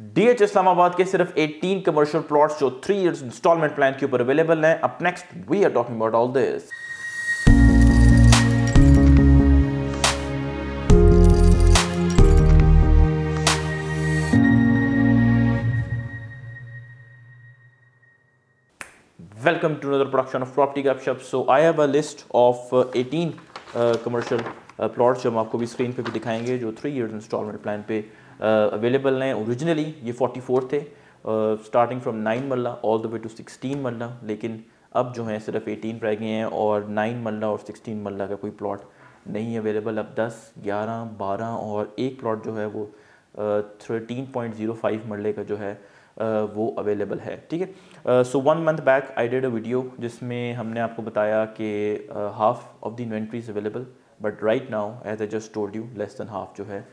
DH Islamabad के सिर्फ 18 commercial plots जो थ्री इयर्स इंस्टॉलमेंट प्लान के ऊपर अवेलेबल हैं अब next we are talking about all this welcome to another production of property का अपशप so I have a list of 18 commercial plots जो हम आपको भी स्क्रीन पे भी दिखाएंगे जो थ्री इयर्स इंस्टॉलमेंट प्लान पे uh, अवेलेबल uh, हैं ओरिजिनली ये 44 थे starting from nine marla all the way to 16 marla लेकिन अब जो है सिर्फ 18 रह गए हैं और नाइन मल्ला और 16 मल्ला का कोई प्लॉट नहीं अवेलेबल अब 10, 11, 12 और एक प्लॉट जो है वो थर्टीन पॉइंट जीरो फाइव मरले का जो है आ, uh, वो अवेलेबल है ठीक है so one month back I did a video जिसमें हमने आपको बताया कि half of the inventories available but right now as I just told you less than half जो है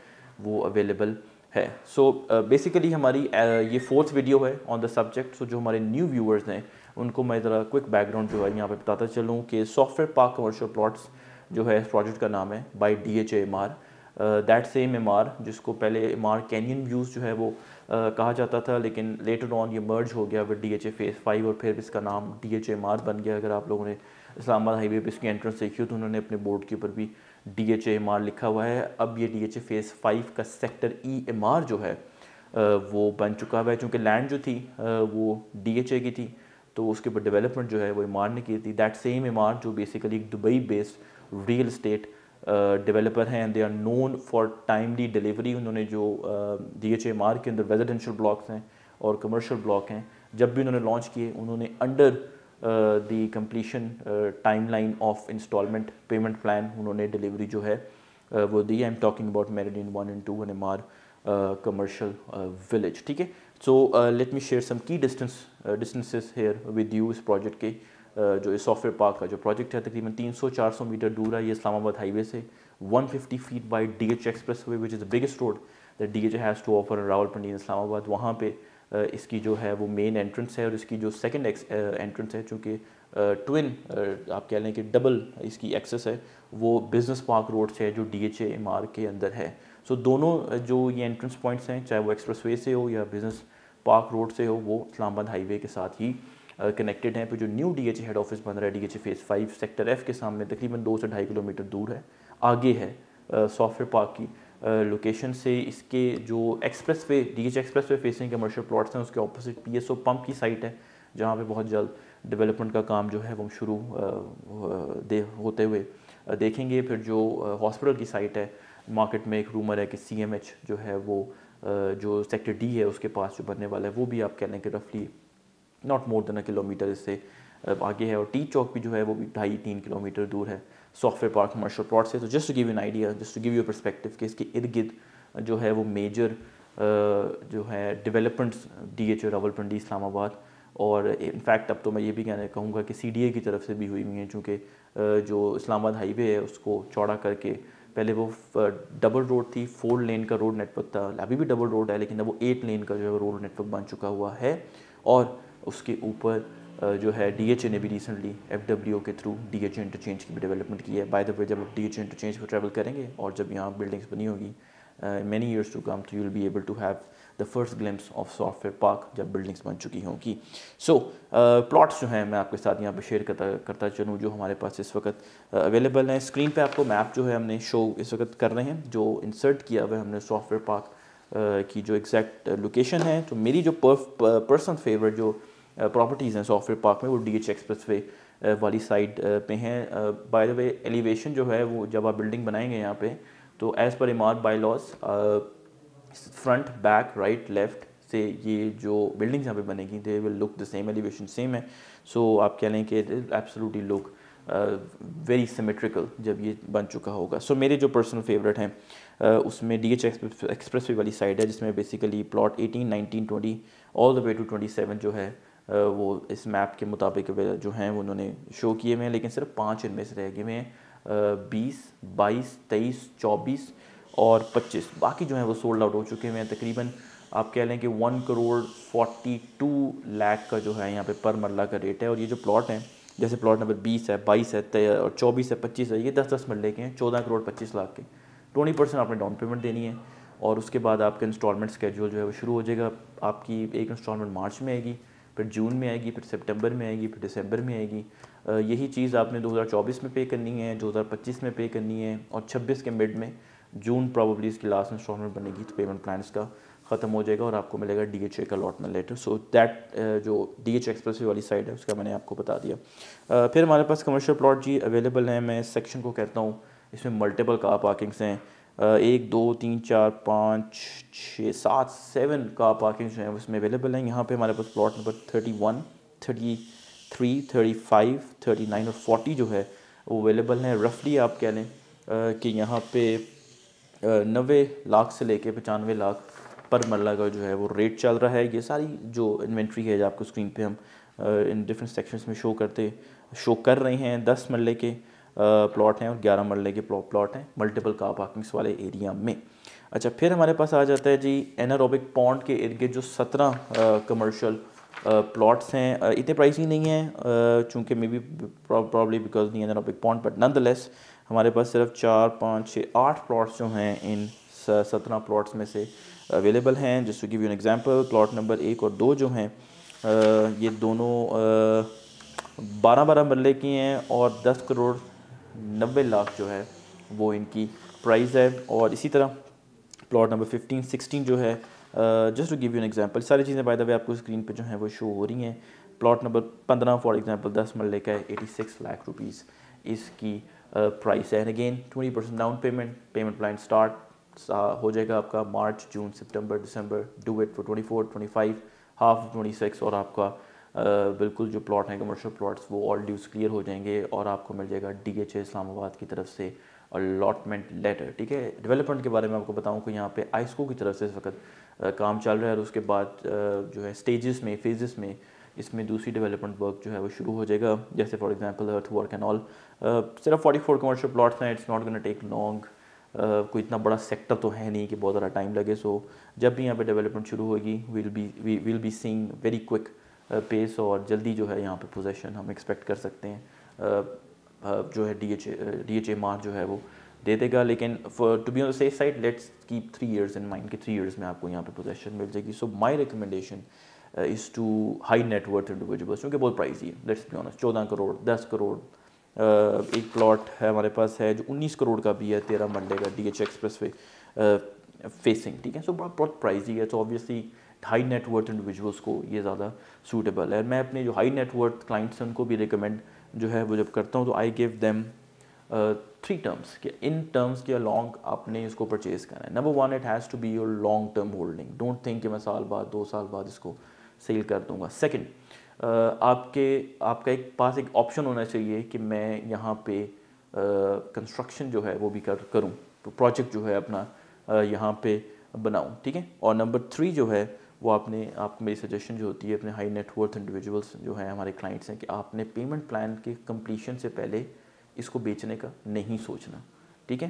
वो अवेलेबल है सो so, बेसिकली uh, हमारी uh, ये फोर्थ वीडियो है ऑन द सब्जेक्ट सो जो हमारे न्यू व्यूअर्स हैं उनको मैं ज़रा क्विक बैकग्राउंड जो है यहाँ पे बताता चलूँ कि सॉफ्टवेयर पार्क कमर्शियल प्लॉट्स जो है प्रोजेक्ट का नाम है by D H M R that same M R जिसको पहले एम आर कैनियन व्यूज़ जो है वो uh, कहा जाता था लेकिन लेटर ऑन ये मर्ज हो गया with D H A phase five और फिर इसका नाम डी एच एम आर बन गया अगर आप लोगों ने इस्लामाबाद हाईवे पर इसकी एंट्रेंस देखी हो तो उन्होंने अपने बोर्ड के ऊपर भी uh, D H M R लिखा हुआ है अब ये D H A phase five का सेक्टर ई एम आर जो है वो बन चुका हुआ है चूँकि लैंड जो थी वो डी एच ए की थी तो उसके ऊपर डेवलपमेंट जो है वो आर ने की थी दैट सेम आर जो बेसिकली एक Dubai based real estate developer हैं they are known for timely delivery उन्होंने जो डी एच एम आर के अंदर रेजिडेंशल ब्लॉक्स हैं और कमर्शियल ब्लॉक हैं जब भी उन्होंने लॉन्च किए उन्होंने under the completion timeline of installment payment plan उन्होंने डिलीवरी जो है uh, वो दी I am talking about in one and two N M R commercial village ठीक है so let me share some key distance distances here with you इस project के uh, जो सॉफ्टवेयर पार्क का जो प्रोजेक्ट है तकरीबन तीन सौ चार सौ मीटर दूर है ये इस्लामाबाद हाईवे से one fifty feet by D H expressway which is the biggest road that D H has to offer Rawalpindi in Islamabad वहाँ पर इसकी जो है वो मेन एंट्रेंस है और इसकी जो सेकेंड एंट्रेंस है चूँकि ट्विन आप कह लें कि डबल इसकी एक्सेस है वो बिज़नेस पार्क रोड से है जो डी एच एम आर के अंदर है सो so, दोनों जो ये एंट्रेंस पॉइंट्स हैं चाहे वो वे से हो या बिज़नेस पार्क रोड से हो वो इस्लामाबाद हाईवे के साथ ही कनेक्टेड हैं पर जो new D H head office बन रहा है डी एच फेज़ फाइव सेक्टर एफ़ के सामने तकरीबन दो से ढाई किलोमीटर दूर है आगे है सॉफ्टवेयर पार्क की लोकेशन से इसके जो expressway D H expressway facing commercial plots हैं उसके opposite P S O pump की साइट है जहाँ पर बहुत जल्द डेवलपमेंट का काम जो है वो शुरू दे होते हुए देखेंगे फिर जो हॉस्पिटल की साइट है मार्केट में एक रूमर है कि सी एम एच जो है वो जो सेक्टर डी है उसके पास जो बनने वाला है वो भी आप कह लें कि रफली not more than a kilometre इससे आगे है और टी चौक भी जो है वो भी ढाई तीन किलोमीटर दूर है सॉफ्टवेयर पार्क कमर्शियल प्लॉट से तो just to give you idea just to give you perspective कि इसके इर्द गिर्द जो है वो मेजर जो है developments D H O Rawalpindi Islamabad और इनफैक्ट अब तो मैं ये भी कहना कहूँगा कि सी डी ए की तरफ से भी हुई हुई हैं चूँकि जो इस्लामाबाद हाईवे है उसको चौड़ा करके पहले वो डबल रोड थी फोर लेन का रोड नेटवर्क था अभी भी डबल रोड है लेकिन अब वो एट लेन का जो है रोड नेटवर्क बन चुका हुआ है और उसके ऊपर जो है डी एच ए ने भी रिसेंटली एफ डब्ल्यू के थ्रू डी एच इंटरचेंज की भी डेवलपमेंट की है बाय द वे जब आप डी एच इंटरचेंज पर ट्रैवल करेंगे और जब यहाँ बिल्डिंग्स बनी होगी many years to come to you will be able to have the first glimpse of software park जब बिल्डिंग्स बन चुकी होंगी सो प्लॉट्स जो हैं मैं आपके साथ यहाँ पर शेयर करता करता चलूँ जो हमारे पास इस वक्त अवेलेबल हैं स्क्रीन पर आपको मैप जो है हमने शो इस वक्त कर रहे हैं जो इंसर्ट किया हुआ है हमने सॉफ्टवेयर पार्क uh, की जो एग्जैक्ट लोकेशन है तो मेरी जो पर्सनल फेवरेट जो प्रॉपर्टीज़ हैं सॉफ्टवेयर पार्क में वो डी एच एक्सप्रेस वे वाली साइड uh, पे हैं बाय द वे एलिवेशन जो है वो जब आप बिल्डिंग बनाएंगे यहाँ पे तो एज़ पर इमारत bylaws front back right left से ये जो बिल्डिंग्स यहाँ पे बनेगी they will look the same elevation same है सो so, आप कह लें कि एब्सोलूटली लुक वेरी सिमेट्रिकल जब ये बन चुका होगा सो so, मेरे जो पर्सनल फेवरेट हैं uh, उसमें डी एच एक्सप्रेस वाली साइड है जिसमें basically plot eighteen nineteen twenty all the way to twenty seven जो है वो इस मैप के मुताबिक जो हैं उन्होंने शो किए हुए हैं लेकिन सिर्फ पाँच इनमें से रह गए हुए हैं बीस बाईस तेईस चौबीस और पच्चीस बाकी जो हैं वो सोल्ड आउट हो चुके हुए हैं तकरीबन आप कह लें कि one crore forty two lakh का जो है यहाँ पे पर मरला का रेट है और ये जो प्लॉट हैं जैसे प्लॉट नंबर बीस है बाईस है और चौबीस है पच्चीस है ये दस दस मरले के हैं चौदह करोड़ पच्चीस लाख के ट्वेंटी परसेंट आपने डाउन पेमेंट देनी है और उसके बाद आपका इंस्टॉलमेंट स्केड्यूल जो है वो शुरू हो जाएगा आपकी एक इंस्टॉलमेंट मार्च में आएगी फिर जून में आएगी फिर सितंबर में आएगी फिर दिसंबर में आएगी यही चीज़ आपने 2024 में पे करनी है 2025 में पे करनी है और 26 के मिड में जून प्रॉब्ली इसकी लास्ट इंस्टॉलमेंट बनेगी तो पेमेंट प्लान का ख़त्म हो जाएगा और आपको मिलेगा डी एच ए का अलॉटमेंट लेटर सो दैट जो डी एच एक्सप्रेस वाली साइड है उसका मैंने आपको बता दिया फिर हमारे पास कमर्शियल प्लॉट जी अवेलेबल हैं मैं इस सेक्शन को कहता हूँ इसमें मल्टीपल कार पार्किंग्स हैं एक दो तीन चार पाँच छः सात सेवन का पार्किंग जो है उसमें अवेलेबल है यहाँ पे हमारे पास plot number thirty one thirty three thirty five thirty nine और फोर्टी जो है वो अवेलेबल हैं रफली आप कह लें कि यहाँ पे नबे लाख से लेके पचानवे लाख पर मरला का जो है वो रेट चल रहा है ये सारी जो इन्वेंट्री है जो आपको स्क्रीन पे हम इन डिफरेंट सेक्शंस में शो करते शो कर रहे हैं दस मरले के प्लॉट हैं और ग्यारह मरले के प्लॉट हैं मल्टीपल कार पार्किंग्स वाले एरिया में अच्छा फिर हमारे पास आ जाता है जी एनारोबिक पॉन्ड के इर्द गिर्द जो सत्रह कमर्शल प्लॉट्स हैं इतने प्राइसिंग नहीं हैं चूँकि मे बी प्रॉब्ली बिकॉज नहीं anaerobic pond but nonetheless हमारे पास सिर्फ चार पाँच छः आठ प्लॉट्स जो हैं इन सत्रह प्लॉट्स में से अवेलेबल हैं जिस to give you an example plot number एक और दो जो हैं ये दोनों बारह बारह मरले की हैं और दस करोड़ नब्बे लाख जो है वो इनकी प्राइस है और इसी तरह प्लॉट नंबर फिफ्टीन सिक्सटीन जो है just to give you an example सारी चीज़ें बाय द वे आपको स्क्रीन पे जो है वो शो हो रही हैं प्लॉट नंबर पंद्रह फॉर एग्जांपल दस मरले का है एटी सिक्स लाख रुपीज़ इसकी प्राइस है and again twenty percent down payment payment plan start हो जाएगा आपका मार्च जून सितंबर दिसंबर do it for twenty four twenty five half twenty six और आपका बिल्कुल जो प्लॉट हैं कमर्शियल प्लॉट्स वो ऑल ड्यूज़ क्लियर हो जाएंगे और आपको मिल जाएगा डी एच इस्लामाबाद की तरफ से अलॉटमेंट लेटर ठीक है डेवलपमेंट के बारे में आपको बताऊं कि यहाँ पे आइस्को की तरफ से इस वक्त काम चल रहा है और उसके बाद जो है स्टेजेस में फेजेस में इसमें दूसरी डेवलपमेंट वर्क जो है वो शुरू हो जाएगा जैसे for example earth work and all सिर्फ 44 कमर्शियल प्लॉट्स हैं it's not gonna take long कोई इतना बड़ा सेक्टर तो है नहीं कि बहुत ज़्यादा टाइम लगे सो so, जब भी यहाँ पे डेवलपमेंट शुरू होगी will be we will be seeing very quick pace और जल्दी जो है यहाँ पे पोजेशन हम एक्सपेक्ट कर सकते हैं जो है D H D H A मार जो है वो दे देगा लेकिन to be on safe side let's keep three years in mind कि थ्री इयर्स में आपको यहाँ पे पोजेशन मिल जाएगी so my recommendation is to high net worth individuals क्योंकि बहुत प्राइजी है लेट्स बी ऑनस्ट चौदह करोड़ दस करोड़ uh, एक प्लॉट है हमारे पास है जो उन्नीस करोड़ का भी है तेरह मंडे का D H expressway facing ठीक है सो बहुत प्राइजी है तो ऑब्वियसली हाई नेटवर्थ इंडिविजुअल्स को ये ज़्यादा सूटेबल है मैं अपने जो हाई नेटवर्थ क्लाइंट्स हैं उनको भी रिकमेंड जो है वो जब करता हूँ तो I give them three terms के इन टर्म्स के अलॉन्ग आपने इसको परचेज करना है number one it has to be your long term holding don't think कि मैं साल बाद दो साल बाद इसको सेल कर दूंगा सेकेंड uh, आपके आपका एक पास एक ऑप्शन होना चाहिए कि मैं यहाँ पे कंस्ट्रक्शन uh, जो है वो भी कर करूँ तो प्रोजेक्ट जो है अपना uh, यहाँ पे बनाऊँ ठीक है और नंबर थ्री जो है वो आपने आप मेरी सजेशन जो होती है अपने हाई नेटवर्थ इंडिविजुअल्स जो हैं हमारे क्लाइंट्स हैं कि आपने पेमेंट प्लान के कम्प्लीशन से पहले इसको बेचने का नहीं सोचना ठीक है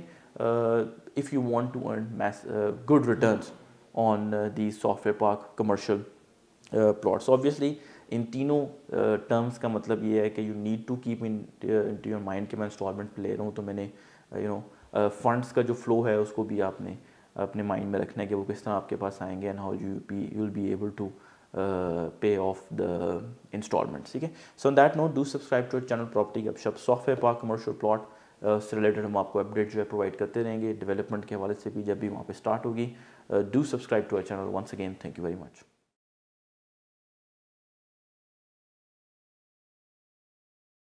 if you want to earn mass good return on the software park commercial plots obviously in तीनों टर्म्स uh, का मतलब ये है कि you need to keep in to your mind कि मैं इंस्टॉलमेंट ले रहा हूँ तो मैंने यू नो फंड्स का जो फ्लो है उसको भी आपने अपने माइंड में रखना है कि वो किस तरह आपके पास आएंगे and how you be you will be able to pay off the instalments ठीक है so that note do subscribe to channel property Gupshup software park commercial plot से रिलेटेड हम आपको अपडेट जो है प्रोवाइड करते रहेंगे डेवलपमेंट के हवाले से भी जब भी वहाँ पे स्टार्ट होगी do subscribe to our channel once again thank you very much